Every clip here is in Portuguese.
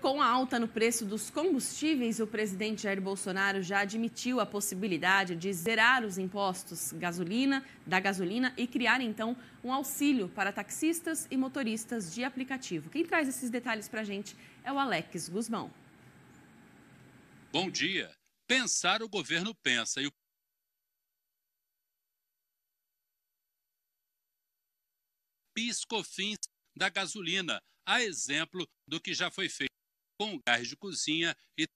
com a alta no preço dos combustíveis, o presidente Jair Bolsonaro já admitiu a possibilidade de zerar os impostos gasolina, da gasolina e criar então um auxílio para taxistas e motoristas de aplicativo. Quem traz esses detalhes para a gente é o Alex Guzmão. Bom dia. Pensar o governo pensa e o piscofins da gasolina, a exemplo do que já foi feito com gás de cozinha e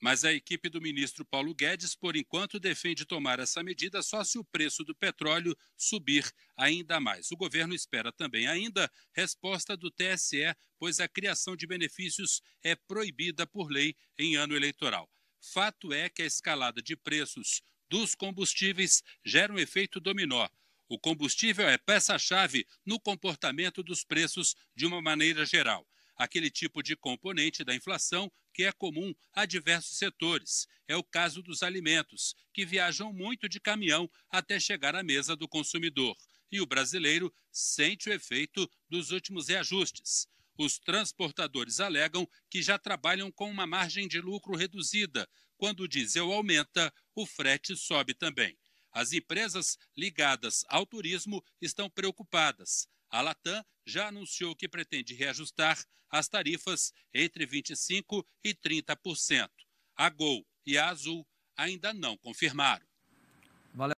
mas a equipe do ministro Paulo Guedes, por enquanto, defende tomar essa medida só se o preço do petróleo subir ainda mais. O governo espera também ainda resposta do TSE, pois a criação de benefícios é proibida por lei em ano eleitoral. Fato é que a escalada de preços dos combustíveis gera um efeito dominó. O combustível é peça-chave no comportamento dos preços de uma maneira geral aquele tipo de componente da inflação que é comum a diversos setores. É o caso dos alimentos, que viajam muito de caminhão até chegar à mesa do consumidor. E o brasileiro sente o efeito dos últimos reajustes. Os transportadores alegam que já trabalham com uma margem de lucro reduzida. Quando o diesel aumenta, o frete sobe também. As empresas ligadas ao turismo estão preocupadas. A Latam já anunciou que pretende reajustar as tarifas entre 25% e 30%. A Gol e a Azul ainda não confirmaram.